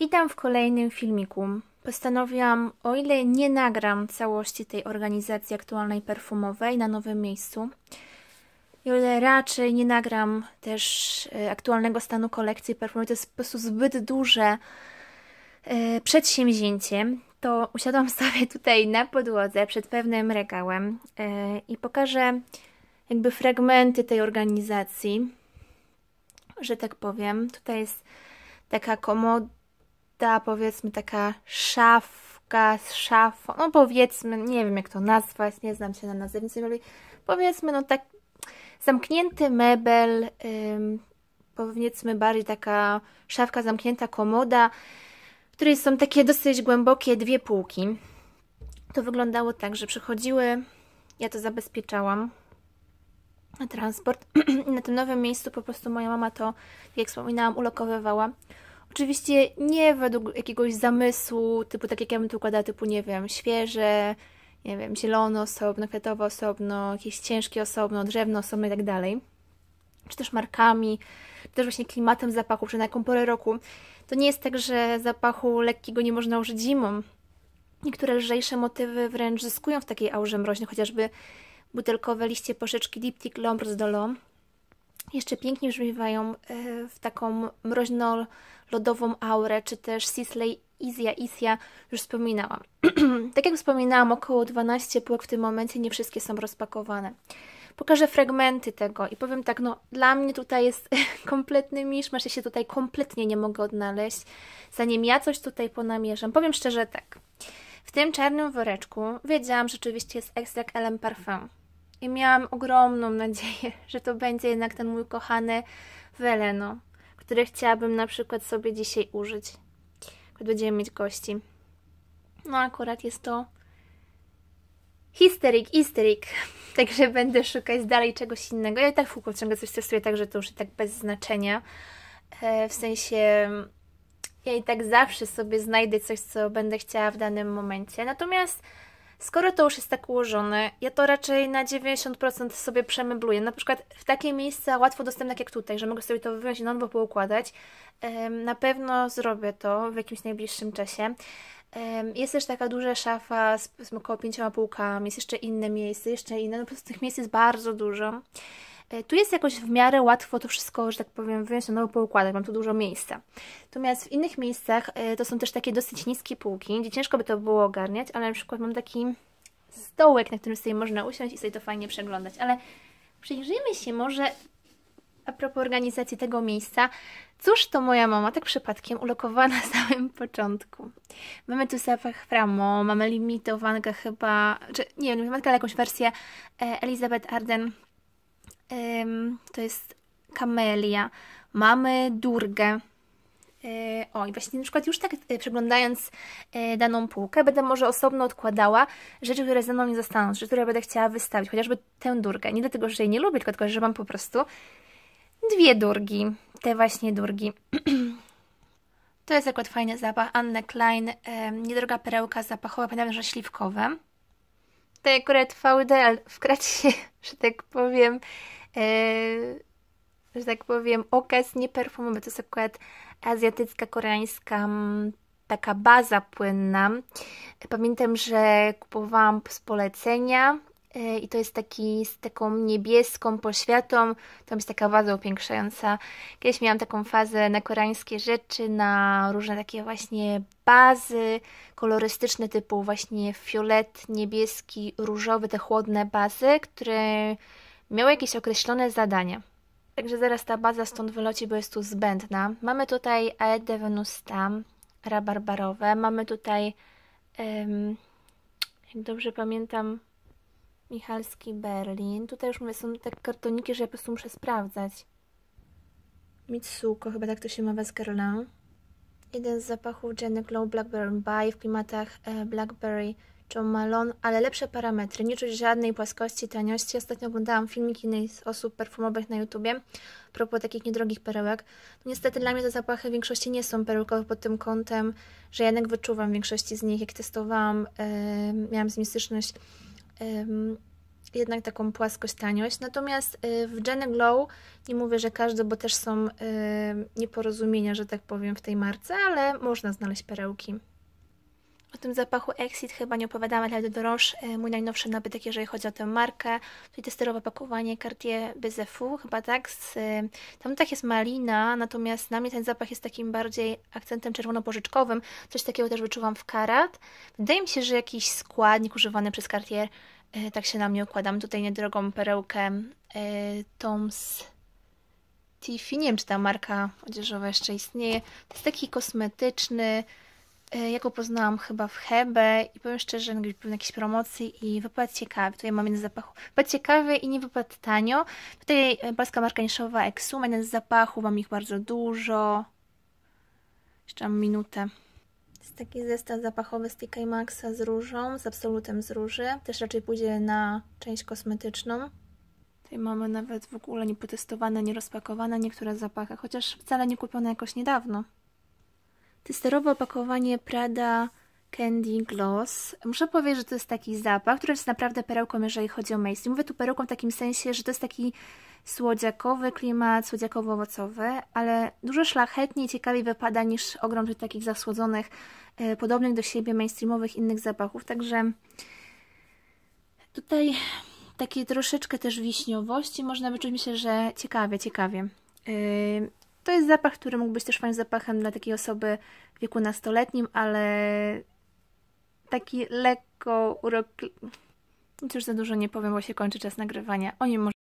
Witam w kolejnym filmiku. Postanowiłam, o ile nie nagram całości tej organizacji aktualnej perfumowej na nowym miejscu, i o ile raczej nie nagram też e, aktualnego stanu kolekcji perfum, to jest po prostu zbyt duże e, przedsięwzięcie, to usiadłam sobie tutaj na podłodze przed pewnym regałem e, i pokażę jakby fragmenty tej organizacji, że tak powiem. Tutaj jest taka komoda, ta powiedzmy taka szafka z szafą, no powiedzmy, nie wiem jak to nazwać, nie znam się na nazewnictwie powiedzmy no tak zamknięty mebel, ym, powiedzmy bardziej taka szafka zamknięta, komoda, w której są takie dosyć głębokie dwie półki. To wyglądało tak, że przychodziły, ja to zabezpieczałam, na transport. na tym nowym miejscu po prostu moja mama to, jak wspominałam, ulokowywała. Oczywiście nie według jakiegoś zamysłu, typu tak jak ja bym tu układała, typu nie wiem, świeże, nie wiem, zielono osobno, kwiatowe osobno, jakieś ciężkie osobno, drzewno osobno i tak dalej. Czy też markami, czy też właśnie klimatem zapachu, czy na jaką porę roku. To nie jest tak, że zapachu lekkiego nie można użyć zimą. Niektóre lżejsze motywy wręcz zyskują w takiej aurze mroźnej, chociażby butelkowe liście poszyczki Diptyk L'Ombre de jeszcze pięknie brzmiewają e, w taką mroźno-lodową aurę, czy też Sisley Izja, Isia, już wspominałam. tak jak wspominałam, około 12 półek w tym momencie, nie wszystkie są rozpakowane. Pokażę fragmenty tego i powiem tak, no dla mnie tutaj jest kompletny miszmasz, ja się tutaj kompletnie nie mogę odnaleźć, zanim ja coś tutaj ponamierzam. Powiem szczerze tak, w tym czarnym woreczku wiedziałam, że rzeczywiście jest ekstrakt Elem Parfum. I miałam ogromną nadzieję, że to będzie jednak ten mój kochany Veleno, który chciałabym na przykład sobie dzisiaj użyć, kiedy będziemy mieć gości. No akurat jest to histerik, isterik, także będę szukać dalej czegoś innego. Ja i tak w ciągle coś testuję, także to już i tak bez znaczenia. E, w sensie ja i tak zawsze sobie znajdę coś, co będę chciała w danym momencie. Natomiast skoro to już jest tak ułożone, ja to raczej na 90% sobie przemebluję. Na przykład w takie miejsca łatwo dostępne jak tutaj, że mogę sobie to wyjąć i na nowo poukładać. Na pewno zrobię to w jakimś najbliższym czasie. Jest też taka duża szafa z, z około pięcioma półkami, jest jeszcze inne miejsce, jeszcze inne, no po prostu tych miejsc jest bardzo dużo. E, tu jest jakoś w miarę łatwo to wszystko, że tak powiem, wyjąć na nowo poukładać, mam tu dużo miejsca. Natomiast w innych miejscach e, to są też takie dosyć niskie półki, gdzie ciężko by to było ogarniać, ale na przykład mam taki stołek, na którym sobie można usiąść i sobie to fajnie przeglądać. Ale przyjrzyjmy się może a propos organizacji tego miejsca, cóż to moja mama tak przypadkiem ulokowała na samym początku? Mamy tu zapach Framo, mamy limitowankę chyba, czy nie wiem, limitowankę, ale jakąś wersję e, Elizabeth Arden to jest kamelia, mamy durgę. E, o, i właśnie na przykład już tak e, przeglądając e, daną półkę, będę może osobno odkładała rzeczy, które ze mną nie zostaną, rzeczy, które będę chciała wystawić, chociażby tę durgę. Nie dlatego, że jej nie lubię, tylko dlatego, że mam po prostu dwie durgi, te właśnie durgi. to jest akurat fajny zapach, Anne Klein, niedroga perełka zapachowa, pamiętam, że śliwkowe. To akurat VDL, wkradł się, że tak powiem, E, że tak powiem, okaz nie perfumowy. To jest akurat azjatycka, koreańska taka baza płynna. Pamiętam, że kupowałam z polecenia e, i to jest taki z taką niebieską poświatą, to jest taka baza upiększająca. Kiedyś miałam taką fazę na koreańskie rzeczy, na różne takie właśnie bazy kolorystyczne typu właśnie fiolet, niebieski, różowy, te chłodne bazy, które miał jakieś określone zadanie. Także zaraz ta baza stąd wyloci, bo jest tu zbędna. Mamy tutaj Aed de Venus rabarbarowe. Mamy tutaj, um, jak dobrze pamiętam, Michalski Berlin. Tutaj już mówię, są takie kartoniki, że ja po prostu muszę sprawdzać. Mitsuko, chyba tak to się ma, Weskerlin. Jeden z zapachów Jenny Glow Blackberry Bay w klimatach e, Blackberry John Malone, ale lepsze parametry. Nie czuć żadnej płaskości, taniości. Ostatnio oglądałam filmiki innej z osób perfumowych na YouTubie a propos takich niedrogich perełek. No niestety dla mnie te zapachy w większości nie są perełkowe pod tym kątem, że jednak wyczuwam większości z nich. Jak testowałam, yy, miałam zmistyczność yy, jednak taką płaskość, taniość. Natomiast y, w Jenny Glow nie mówię, że każdy, bo też są y, nieporozumienia, że tak powiem, w tej marce, ale można znaleźć perełki. O tym zapachu Exit chyba nie opowiadamy, ale do Dorange, y, mój najnowszy nabytek, jeżeli chodzi o tę markę. Tutaj testerowe pakowanie Cartier BZFU, chyba tak. Z, tam tak jest malina, natomiast na mnie ten zapach jest takim bardziej akcentem czerwono-pożyczkowym. Coś takiego też wyczuwam w karat. Wydaje mi się, że jakiś składnik używany przez Cartier E, tak się na mnie układam. Tutaj niedrogą perełkę e, Toms Tiffy. Nie wiem, czy ta marka odzieżowa jeszcze istnieje. To jest taki kosmetyczny. E, ja go poznałam chyba w Hebe i powiem szczerze, że był na jakiejś promocji i wypadł ciekawy. Tutaj mam jeden z zapachów. Wypadł ciekawy i nie wypadł tanio. Tutaj polska marka niszowa Mam jeden z zapachów, mam ich bardzo dużo. Jeszcze mam minutę. Jest taki zestaw zapachowy z TK Maxa z różą, z absolutem z róży. Też raczej pójdzie na część kosmetyczną. Tutaj mamy nawet w ogóle niepotestowane, nierozpakowane niektóre zapachy, chociaż wcale nie kupione jakoś niedawno. Testerowałe opakowanie Prada Candy Gloss. Muszę powiedzieć, że to jest taki zapach, który jest naprawdę perełką, jeżeli chodzi o Macy. Mówię tu perełką w takim sensie, że to jest taki słodziakowy klimat, słodziakowo-owocowy, ale dużo szlachetniej i ciekawiej wypada niż ogrom tych takich zasłodzonych, e, podobnych do siebie mainstreamowych innych zapachów, także tutaj taki troszeczkę też wiśniowości można wyczuć, myślę, że ciekawie, ciekawie. E, to jest zapach, który mógł być też fajnym zapachem dla takiej osoby w wieku nastoletnim, ale taki lekko urok... Cóż, za dużo nie powiem, bo się kończy czas nagrywania. O nim może